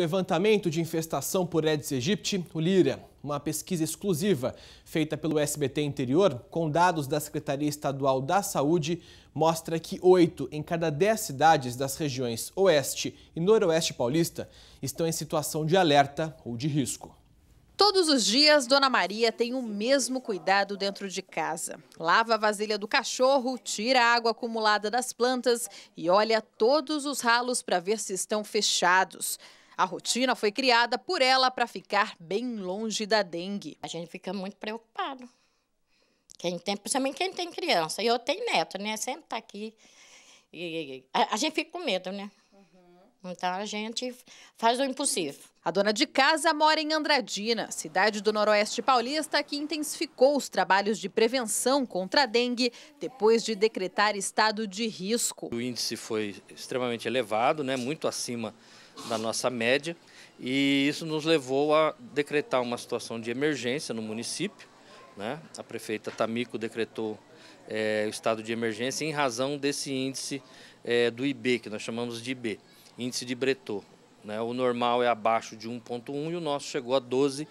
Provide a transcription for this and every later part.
Levantamento de infestação por Aedes aegypti, o Lira, uma pesquisa exclusiva feita pelo SBT Interior, com dados da Secretaria Estadual da Saúde, mostra que oito em cada dez cidades das regiões Oeste e Noroeste paulista estão em situação de alerta ou de risco. Todos os dias, Dona Maria tem o mesmo cuidado dentro de casa. Lava a vasilha do cachorro, tira a água acumulada das plantas e olha todos os ralos para ver se estão fechados. A rotina foi criada por ela para ficar bem longe da dengue. A gente fica muito preocupado. Quem tem, principalmente quem tem criança. E eu tenho neto, né? Sempre tá aqui. E a, a gente fica com medo, né? Uhum. Então a gente faz o impossível. A dona de casa mora em Andradina, cidade do noroeste paulista que intensificou os trabalhos de prevenção contra a dengue depois de decretar estado de risco. O índice foi extremamente elevado, né, muito acima da nossa média, e isso nos levou a decretar uma situação de emergência no município. Né? A prefeita Tamico decretou é, o estado de emergência em razão desse índice é, do IB, que nós chamamos de IB, índice de Breton. Né? O normal é abaixo de 1,1 e o nosso chegou a 12,1,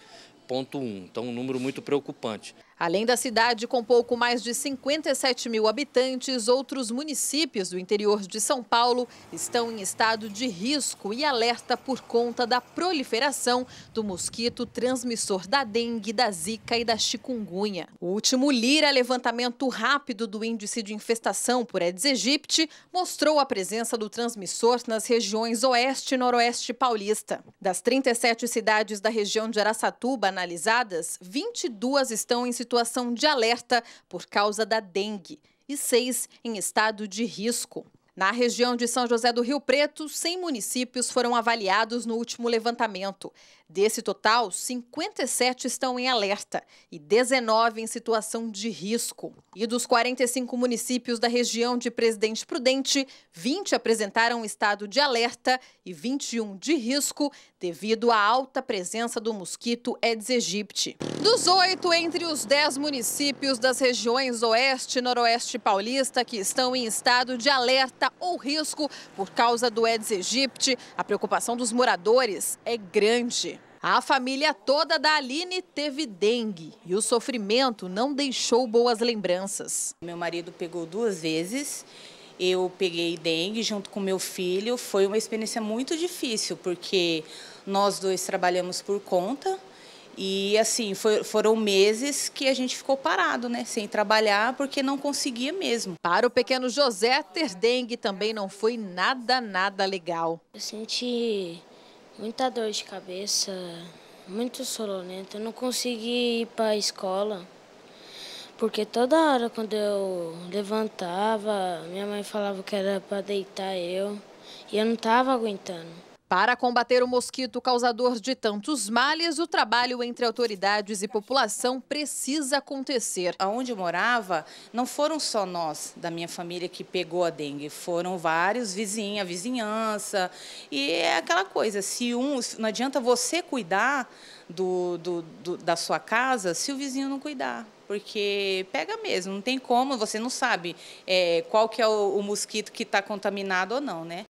então um número muito preocupante. Além da cidade com pouco mais de 57 mil habitantes, outros municípios do interior de São Paulo estão em estado de risco e alerta por conta da proliferação do mosquito transmissor da dengue, da zika e da chikungunya. O último Lira levantamento rápido do índice de infestação por Aedes aegypti mostrou a presença do transmissor nas regiões oeste e noroeste paulista. Das 37 cidades da região de Araçatuba analisadas, 22 estão em situação situação de alerta por causa da dengue e seis em estado de risco. Na região de São José do Rio Preto, 100 municípios foram avaliados no último levantamento. Desse total, 57 estão em alerta e 19 em situação de risco. E dos 45 municípios da região de Presidente Prudente, 20 apresentaram estado de alerta e 21 de risco devido à alta presença do mosquito Aedes aegypti. Dos oito entre os 10 municípios das regiões Oeste e Noroeste Paulista que estão em estado de alerta, alta ou risco por causa do Aedes aegypti, a preocupação dos moradores é grande. A família toda da Aline teve dengue e o sofrimento não deixou boas lembranças. Meu marido pegou duas vezes eu peguei dengue junto com meu filho. Foi uma experiência muito difícil, porque nós dois trabalhamos por conta, e assim, foram meses que a gente ficou parado, né? Sem trabalhar, porque não conseguia mesmo. Para o pequeno José, ter dengue também não foi nada, nada legal. Eu senti muita dor de cabeça, muito sonolento. Eu não consegui ir para a escola, porque toda hora quando eu levantava, minha mãe falava que era para deitar eu. E eu não estava aguentando. Para combater o mosquito causador de tantos males, o trabalho entre autoridades e população precisa acontecer. Aonde eu morava, não foram só nós da minha família que pegou a dengue, foram vários vizinhos, a vizinhança. E é aquela coisa, se um, não adianta você cuidar do, do, do, da sua casa se o vizinho não cuidar porque pega mesmo, não tem como, você não sabe é, qual que é o, o mosquito que está contaminado ou não, né?